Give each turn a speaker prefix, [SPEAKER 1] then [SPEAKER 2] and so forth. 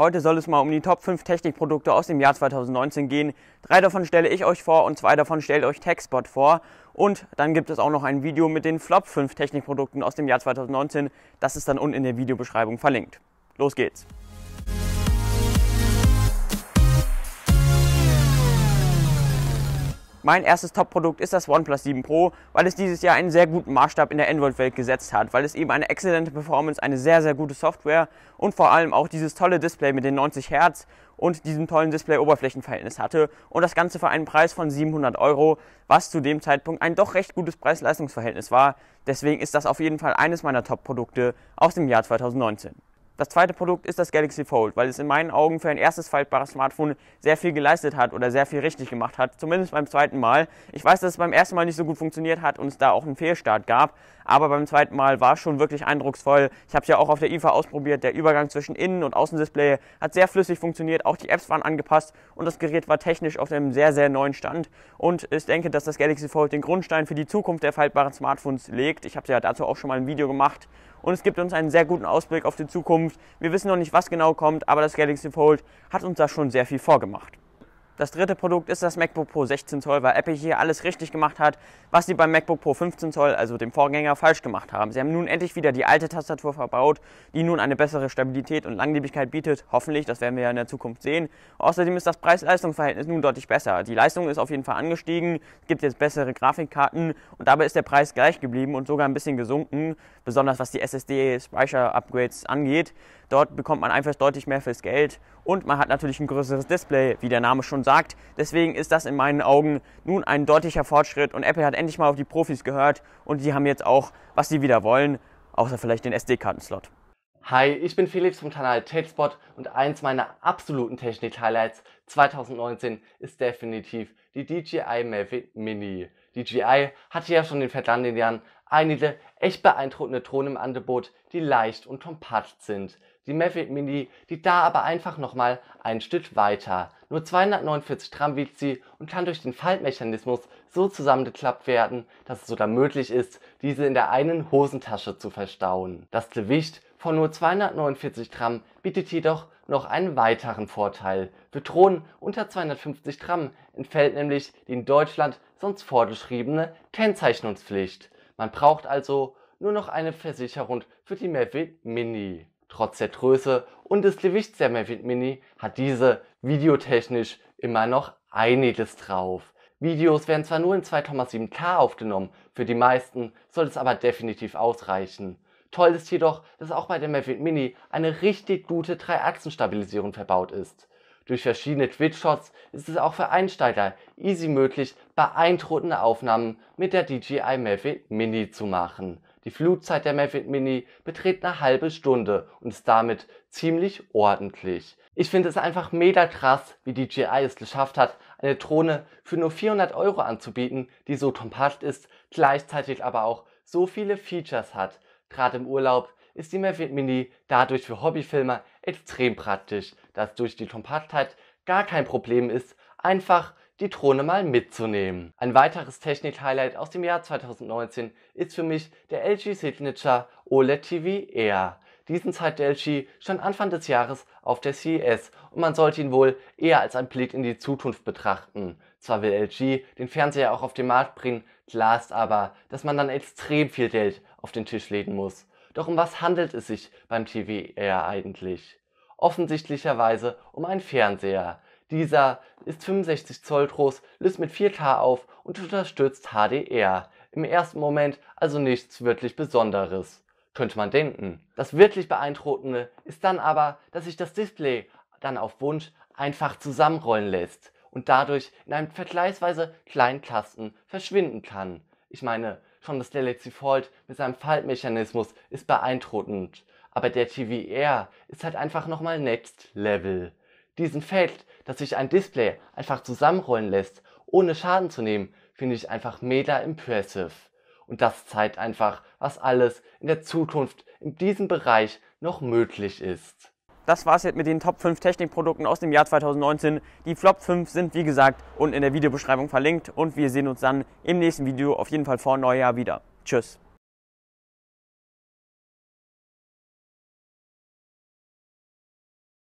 [SPEAKER 1] Heute soll es mal um die Top 5 Technikprodukte aus dem Jahr 2019 gehen. Drei davon stelle ich euch vor und zwei davon stellt euch TechSpot vor. Und dann gibt es auch noch ein Video mit den Flop 5 Technikprodukten aus dem Jahr 2019. Das ist dann unten in der Videobeschreibung verlinkt. Los geht's! Mein erstes Top-Produkt ist das OnePlus 7 Pro, weil es dieses Jahr einen sehr guten Maßstab in der Android-Welt gesetzt hat, weil es eben eine exzellente Performance, eine sehr, sehr gute Software und vor allem auch dieses tolle Display mit den 90 Hertz und diesem tollen Display-Oberflächenverhältnis hatte und das Ganze für einen Preis von 700 Euro, was zu dem Zeitpunkt ein doch recht gutes Preis-Leistungs-Verhältnis war. Deswegen ist das auf jeden Fall eines meiner Top-Produkte aus dem Jahr 2019. Das zweite Produkt ist das Galaxy Fold, weil es in meinen Augen für ein erstes faltbares Smartphone sehr viel geleistet hat oder sehr viel richtig gemacht hat, zumindest beim zweiten Mal. Ich weiß, dass es beim ersten Mal nicht so gut funktioniert hat und es da auch einen Fehlstart gab, aber beim zweiten Mal war es schon wirklich eindrucksvoll. Ich habe es ja auch auf der IFA ausprobiert, der Übergang zwischen Innen- und Außendisplay hat sehr flüssig funktioniert, auch die Apps waren angepasst und das Gerät war technisch auf einem sehr, sehr neuen Stand und ich denke, dass das Galaxy Fold den Grundstein für die Zukunft der faltbaren Smartphones legt. Ich habe ja dazu auch schon mal ein Video gemacht und es gibt uns einen sehr guten Ausblick auf die Zukunft. Wir wissen noch nicht, was genau kommt, aber das Galaxy Fold hat uns da schon sehr viel vorgemacht. Das dritte Produkt ist das MacBook Pro 16 Zoll, weil Apple hier alles richtig gemacht hat, was sie beim MacBook Pro 15 Zoll, also dem Vorgänger, falsch gemacht haben. Sie haben nun endlich wieder die alte Tastatur verbaut, die nun eine bessere Stabilität und Langlebigkeit bietet. Hoffentlich, das werden wir ja in der Zukunft sehen. Außerdem ist das Preis-Leistungs-Verhältnis nun deutlich besser. Die Leistung ist auf jeden Fall angestiegen, es gibt jetzt bessere Grafikkarten und dabei ist der Preis gleich geblieben und sogar ein bisschen gesunken, besonders was die SSD-Speicher-Upgrades angeht. Dort bekommt man einfach deutlich mehr fürs Geld und man hat natürlich ein größeres Display, wie der Name schon sagt. Deswegen ist das in meinen Augen nun ein deutlicher Fortschritt und Apple hat endlich mal auf die Profis gehört und sie haben jetzt auch, was sie wieder wollen, außer vielleicht den SD-Karten-Slot.
[SPEAKER 2] Hi, ich bin Felix vom Kanal TechSpot und eins meiner absoluten Technik-Highlights 2019 ist definitiv die DJI Mavic Mini. DJI hatte ja schon den vergangenen Jahren einige echt beeindruckende Drohnen im Angebot, die leicht und kompakt sind. Die Mavic Mini liegt da aber einfach nochmal ein Stück weiter. Nur 249 Gramm wiegt sie und kann durch den Faltmechanismus so zusammengeklappt werden, dass es sogar möglich ist, diese in der einen Hosentasche zu verstauen. Das Gewicht von nur 249 Gramm bietet jedoch noch einen weiteren Vorteil. Für Drohnen unter 250 Gramm entfällt nämlich die in Deutschland sonst vorgeschriebene Kennzeichnungspflicht. Man braucht also nur noch eine Versicherung für die Mavic Mini. Trotz der Größe und des Gewichts der Mavic Mini hat diese videotechnisch immer noch einiges drauf. Videos werden zwar nur in 2,7K aufgenommen, für die meisten soll es aber definitiv ausreichen. Toll ist jedoch, dass auch bei der Mavic Mini eine richtig gute 3-Achsen-Stabilisierung verbaut ist. Durch verschiedene Twitch-Shots ist es auch für Einsteiger easy möglich, beeindruckende Aufnahmen mit der DJI Mavic Mini zu machen. Die Flugzeit der Mavic Mini beträgt eine halbe Stunde und ist damit ziemlich ordentlich. Ich finde es einfach mega krass, wie DJI es geschafft hat, eine Drohne für nur 400 Euro anzubieten, die so kompakt ist, gleichzeitig aber auch so viele Features hat. Gerade im Urlaub ist die Mavic Mini dadurch für Hobbyfilmer extrem praktisch, dass durch die Kompaktheit gar kein Problem ist, einfach die Drohne mal mitzunehmen. Ein weiteres Technik-Highlight aus dem Jahr 2019 ist für mich der LG Signature OLED TV Air. Diesen zeigte LG schon Anfang des Jahres auf der CES und man sollte ihn wohl eher als ein Blick in die Zukunft betrachten. Zwar will LG den Fernseher auch auf den Markt bringen, klar ist aber, dass man dann extrem viel Geld auf den Tisch legen muss. Doch um was handelt es sich beim TV Air eigentlich? offensichtlicherweise um einen Fernseher. Dieser ist 65 Zoll groß, löst mit 4K auf und unterstützt HDR. Im ersten Moment also nichts wirklich Besonderes, könnte man denken. Das wirklich Beeindruckende ist dann aber, dass sich das Display dann auf Wunsch einfach zusammenrollen lässt und dadurch in einem vergleichsweise kleinen Kasten verschwinden kann. Ich meine, schon das Galaxy Fold mit seinem Faltmechanismus ist beeindruckend. Aber der GVR ist halt einfach nochmal Next Level. Diesen Fact, dass sich ein Display einfach zusammenrollen lässt, ohne Schaden zu nehmen, finde ich einfach mega impressive. Und das zeigt einfach, was alles in der Zukunft in diesem Bereich noch möglich ist. Das war's jetzt mit den
[SPEAKER 1] Top 5 Technikprodukten aus dem Jahr 2019. Die Flop 5 sind wie gesagt unten in der Videobeschreibung verlinkt und wir sehen uns dann im nächsten Video auf jeden Fall vor Neujahr wieder. Tschüss.